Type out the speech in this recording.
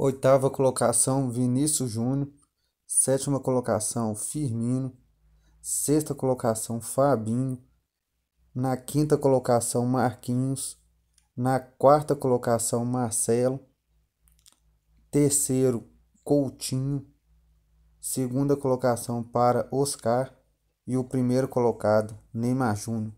Oitava colocação, Vinícius Júnior. Sétima colocação, Firmino. Sexta colocação, Fabinho. Na quinta colocação, Marquinhos. Na quarta colocação, Marcelo. Terceiro, Coutinho. Segunda colocação para Oscar. E o primeiro colocado, Neymar Júnior.